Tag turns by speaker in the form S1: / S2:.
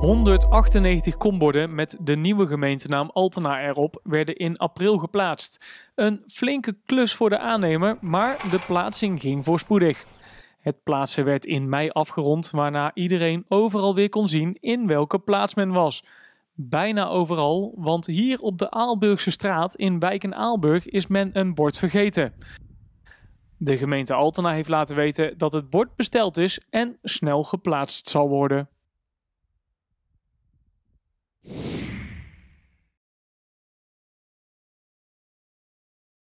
S1: 198 komborden met de nieuwe gemeentenaam Altena erop werden in april geplaatst. Een flinke klus voor de aannemer, maar de plaatsing ging voorspoedig. Het plaatsen werd in mei afgerond, waarna iedereen overal weer kon zien in welke plaats men was. Bijna overal, want hier op de Aalburgse straat in Wijk en Aalburg is men een bord vergeten. De gemeente Altena heeft laten weten dat het bord besteld is en snel geplaatst zal worden.